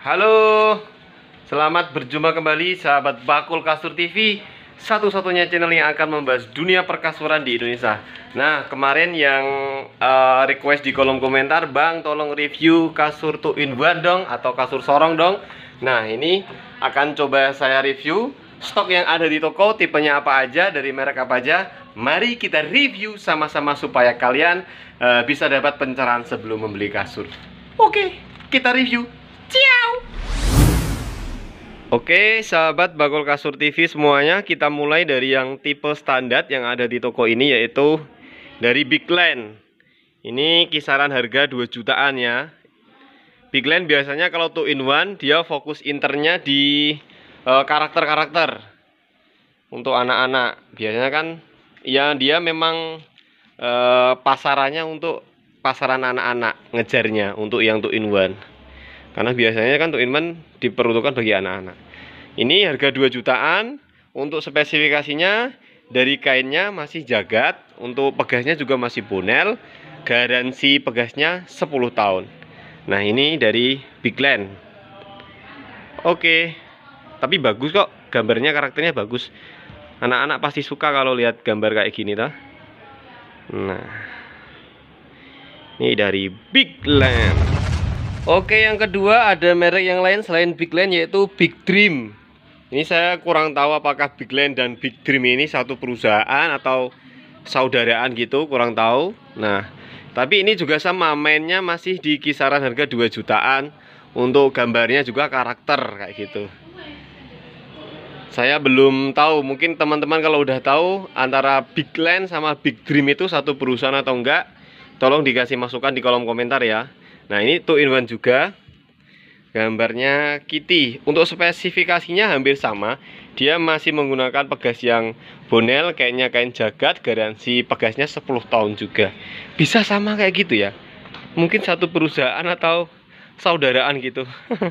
Halo, selamat berjumpa kembali sahabat Bakul Kasur TV Satu-satunya channel yang akan membahas dunia perkasuran di Indonesia Nah, kemarin yang uh, request di kolom komentar Bang, tolong review kasur 2 in 1 dong Atau kasur sorong dong Nah, ini akan coba saya review Stok yang ada di toko, tipenya apa aja, dari merek apa aja Mari kita review sama-sama supaya kalian uh, bisa dapat pencerahan sebelum membeli kasur Oke, kita review Ciao. Oke, sahabat bakul Kasur TV semuanya, kita mulai dari yang tipe standar yang ada di toko ini yaitu dari Big Land. Ini kisaran harga 2 jutaan ya. Big Land biasanya kalau untuk in one dia fokus internya di eh, karakter-karakter. Uh, untuk anak-anak. Biasanya kan ya dia memang uh, pasarannya untuk pasaran anak-anak ngejarnya untuk yang untuk in one karena biasanya kan untuk Inman diperuntukkan bagi anak-anak ini harga 2 jutaan untuk spesifikasinya dari kainnya masih jagat untuk pegasnya juga masih bonel garansi pegasnya 10 tahun nah ini dari Bigland oke tapi bagus kok gambarnya karakternya bagus anak-anak pasti suka kalau lihat gambar kayak gini toh nah ini dari Bigland Oke, yang kedua ada merek yang lain selain Big Land yaitu Big Dream. Ini saya kurang tahu apakah Big Land dan Big Dream ini satu perusahaan atau saudaraan gitu, kurang tahu. Nah, tapi ini juga sama mainnya masih di kisaran harga 2 jutaan untuk gambarnya juga karakter kayak gitu. Saya belum tahu, mungkin teman-teman kalau udah tahu antara Big Land sama Big Dream itu satu perusahaan atau enggak, tolong dikasih masukan di kolom komentar ya. Nah ini two in juga Gambarnya Kitty Untuk spesifikasinya hampir sama Dia masih menggunakan pegas yang bonel Kayaknya kain jagat Garansi pegasnya 10 tahun juga Bisa sama kayak gitu ya Mungkin satu perusahaan atau saudaraan gitu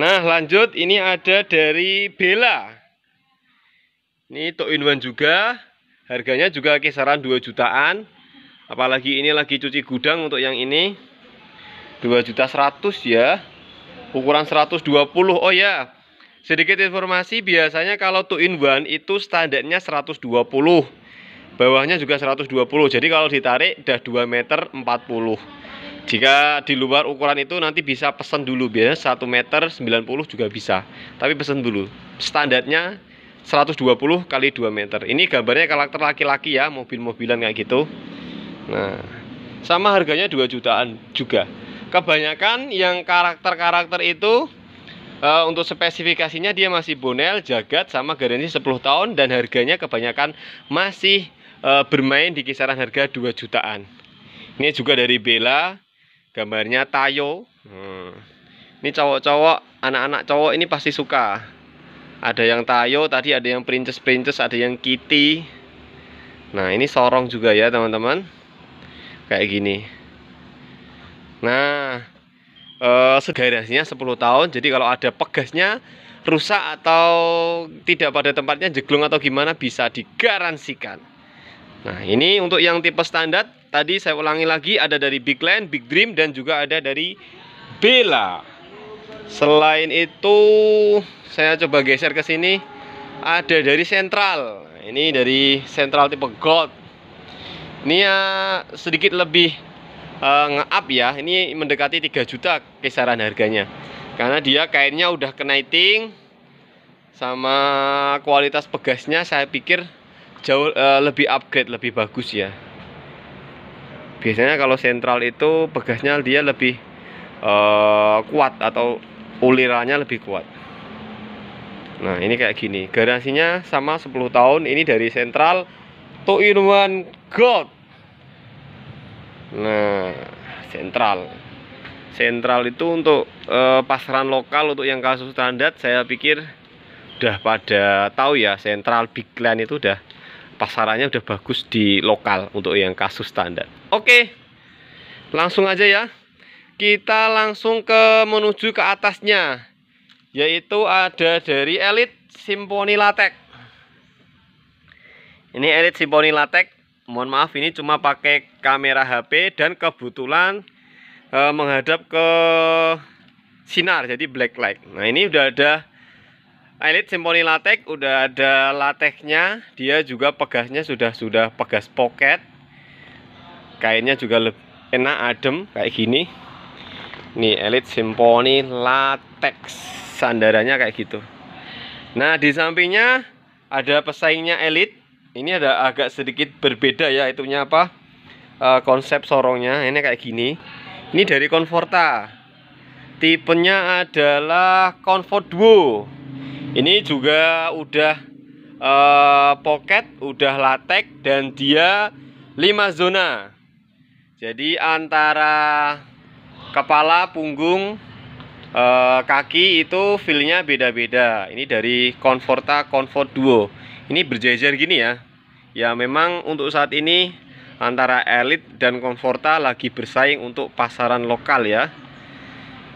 Nah lanjut ini ada dari Bella Ini two in juga Harganya juga kisaran 2 jutaan Apalagi ini lagi cuci gudang untuk yang ini 2 juta 100 ya ukuran 120 oh ya sedikit informasi biasanya kalau 2 in 1 itu standarnya 120 bawahnya juga 120 jadi kalau ditarik udah 2 meter 40 jika di luar ukuran itu nanti bisa pesan dulu biasanya 1 meter 90 juga bisa tapi pesan dulu standarnya 120 kali 2 meter ini gambarnya karakter laki-laki ya mobil-mobilan kayak gitu nah sama harganya 2 jutaan juga kebanyakan yang karakter-karakter itu uh, untuk spesifikasinya dia masih bonel, jagat sama garansi 10 tahun dan harganya kebanyakan masih uh, bermain di kisaran harga 2 jutaan. Ini juga dari Bella, gambarnya Tayo. Hmm. Ini cowok-cowok, anak-anak cowok ini pasti suka. Ada yang Tayo, tadi ada yang Princess-Princess, ada yang Kitty. Nah, ini sorong juga ya, teman-teman. Kayak gini. Nah, eh, segarasinya 10 tahun. Jadi kalau ada pegasnya rusak atau tidak pada tempatnya jeglung atau gimana bisa digaransikan. Nah, ini untuk yang tipe standar tadi saya ulangi lagi ada dari Big Land, Big Dream dan juga ada dari Bella. Selain itu saya coba geser ke sini ada dari Central. Nah, ini dari Central tipe Gold. Ini ya sedikit lebih uh, nge-up ya ini mendekati 3 juta kisaran harganya karena dia kainnya udah nighting sama kualitas pegasnya saya pikir jauh uh, lebih upgrade lebih bagus ya biasanya kalau sentral itu pegasnya dia lebih uh, kuat atau ulirannya lebih kuat nah ini kayak gini garansinya sama 10 tahun ini dari sentral to in one gold Nah, sentral. Sentral itu untuk e, pasaran lokal untuk yang kasus standar saya pikir udah pada tahu ya, sentral big line itu udah pasarannya udah bagus di lokal untuk yang kasus standar. Oke. Langsung aja ya. Kita langsung ke menuju ke atasnya yaitu ada dari Elite Symphony Latex. Ini Elite Symphony Latex mohon maaf ini cuma pakai kamera HP dan kebetulan e, menghadap ke sinar jadi black light nah ini udah ada Elite Symphony Latex udah ada lateknya dia juga pegasnya sudah sudah pegas pocket kainnya juga lebih enak adem kayak gini nih Elite Symphony Latex sandarannya kayak gitu nah di sampingnya ada pesaingnya Elite ini ada agak sedikit berbeda ya itunya apa uh, konsep sorongnya ini kayak gini ini dari Conforta tipenya adalah Comfort Duo ini juga udah uh, pocket udah latex dan dia 5 zona jadi antara kepala punggung uh, kaki itu feelnya beda-beda ini dari Conforta Comfort Duo ini berjejer gini ya ya memang untuk saat ini antara elit dan Conforta lagi bersaing untuk pasaran lokal ya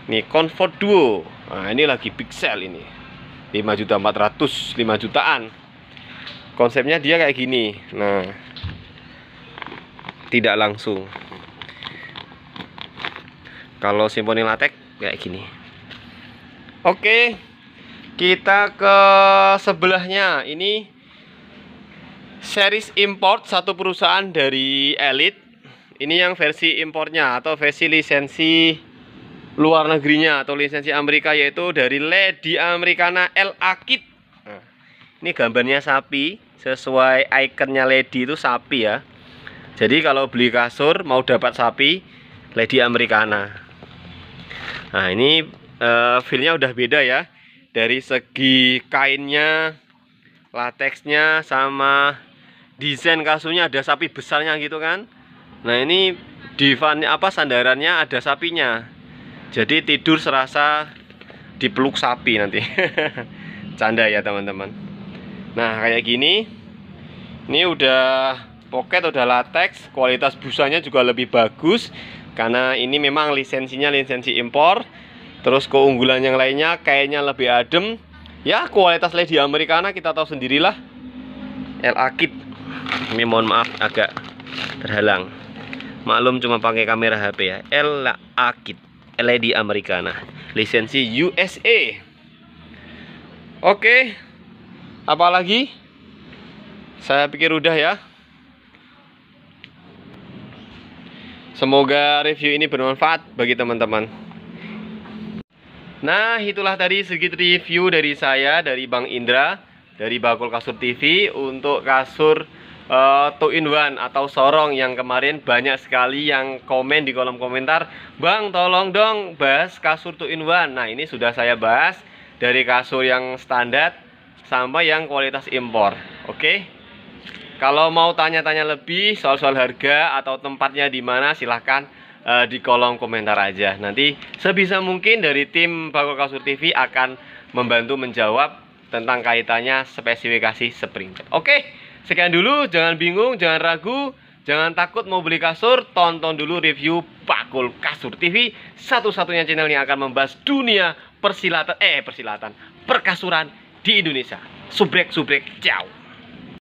ini Comfort Duo nah ini lagi big sale ini 5 juta 400 5 jutaan konsepnya dia kayak gini nah tidak langsung kalau Simponi latek kayak gini oke kita ke sebelahnya ini series import satu perusahaan dari Elite. ini yang versi importnya atau versi lisensi luar negerinya atau lisensi Amerika yaitu dari Lady Americana L-Akit. nah, ini gambarnya sapi sesuai ikonnya Lady itu sapi ya jadi kalau beli kasur mau dapat sapi Lady Americana nah ini uh, feelnya udah beda ya dari segi kainnya lateksnya sama desain kasurnya ada sapi besarnya gitu kan nah ini divannya apa sandarannya ada sapinya jadi tidur serasa dipeluk sapi nanti canda ya teman-teman nah kayak gini ini udah pocket udah latex kualitas busanya juga lebih bagus karena ini memang lisensinya lisensi impor terus keunggulan yang lainnya kayaknya lebih adem ya kualitas lady americana kita tahu sendirilah LA kit ini mohon maaf agak terhalang maklum cuma pakai kamera HP ya L Akit LED Americana lisensi USA oke apalagi saya pikir udah ya semoga review ini bermanfaat bagi teman-teman nah itulah tadi sedikit review dari saya dari Bang Indra dari Bakul Kasur TV untuk kasur uh, in one atau sorong yang kemarin banyak sekali yang komen di kolom komentar Bang tolong dong bahas kasur two in one nah ini sudah saya bahas dari kasur yang standar sampai yang kualitas impor oke okay? kalau mau tanya-tanya lebih soal-soal harga atau tempatnya di mana silahkan uh, di kolom komentar aja nanti sebisa mungkin dari tim Bako Kasur TV akan membantu menjawab tentang kaitannya spesifikasi spring. oke okay? Sekian dulu, jangan bingung, jangan ragu, jangan takut mau beli kasur, tonton dulu review Pakul Kasur TV, satu-satunya channel yang akan membahas dunia persilatan eh persilatan, perkasuran di Indonesia. Subrek subrek ciao.